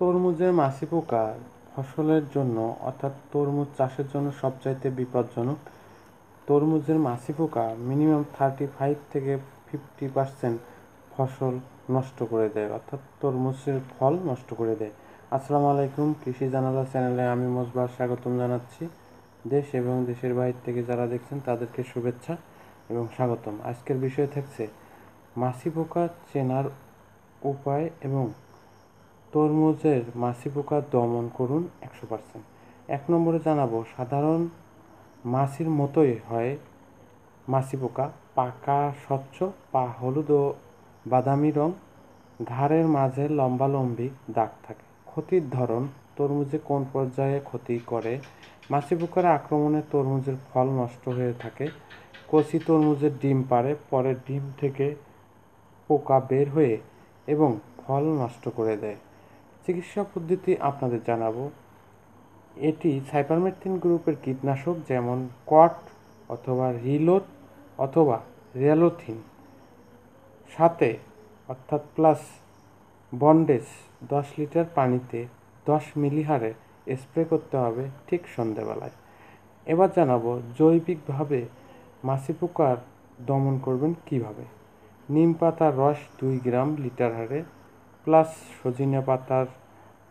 তরমুজের মাছি পোকা ফসলের জন্য অর্থাৎ তরমুজ চাষের জন্য সবচাইতে বিপজ্জনক তরমুজের মাছি পোকা মিনিমাম থার্টি ফাইভ থেকে ফিফটি পার্সেন্ট ফসল নষ্ট করে দেয় অর্থাৎ তরমুজের ফল নষ্ট করে দেয় আসসালামু আলাইকুম কৃষি জানালা চ্যানেলে আমি মোজবার স্বাগতম জানাচ্ছি দেশ এবং দেশের বাইরে থেকে যারা দেখছেন তাদেরকে শুভেচ্ছা এবং স্বাগতম আজকের বিষয় থাকছে মাছি পোকা চেনার উপায় এবং তরমুজের মাসি পোকা দমন করুন একশো পার্সেন্ট এক নম্বরে জানাবো সাধারণ মাসির মতোই হয় মাসি পোকা পাকা স্বচ্ছ পা হলুদ ও বাদামি রং ঘাড়ের মাঝে লম্বালম্বি দাগ থাকে ক্ষতির ধরন তরমুজে কোন পর্যায়ে ক্ষতি করে মাসি পোকার আক্রমণে তরমুজের ফল নষ্ট হয়ে থাকে কচি তরমুজের ডিম পারে পরে ডিম থেকে পোকা বের হয়ে এবং ফল নষ্ট করে দেয় চিকিৎসা পদ্ধতি আপনাদের জানাবো এটি সাইপারমেথিন গ্রুপের কীটনাশক যেমন কট অথবা রিলোট অথবা রিয়ালোথিন সাথে অর্থাৎ প্লাস বন্ডেজ দশ লিটার পানিতে দশ মিলিহারে স্প্রে করতে হবে ঠিক সন্ধেবেলায় এবার জানাবো জৈবিকভাবে মাসি পোকার দমন করবেন কিভাবে নিম পাতার রস দুই গ্রাম লিটার হারে প্লাস সজিনা পাতার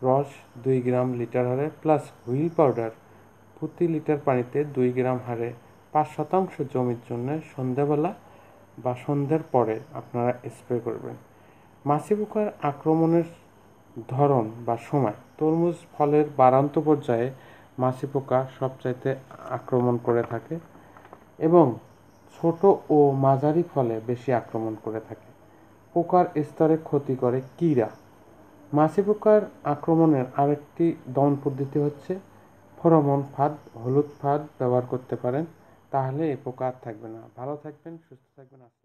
রস দুই গ্রাম লিটার হারে প্লাস হুইল পাউডার প্রতি লিটার পানিতে দুই গ্রাম হারে পাঁচ শতাংশ জমির জন্য সন্ধ্যাবেলা বা সন্ধ্যার পরে আপনারা স্প্রে করবেন মাছি পোকার আক্রমণের ধরন বা সময় তরমুজ ফলের বারান্ত পর্যায়ে মাছি পোকা সবচাইতে আক্রমণ করে থাকে এবং ছোট ও মাঝারি ফলে বেশি আক্রমণ করে থাকে পোকার স্তরে ক্ষতি করে কীরা মাছি পোকার আক্রমণের আরেকটি দমন পদ্ধতি হচ্ছে ফরমন ফাঁদ হলুদ ফাঁদ ব্যবহার করতে পারেন তাহলে এই পোকা থাকবে না ভালো থাকবেন সুস্থ থাকবেন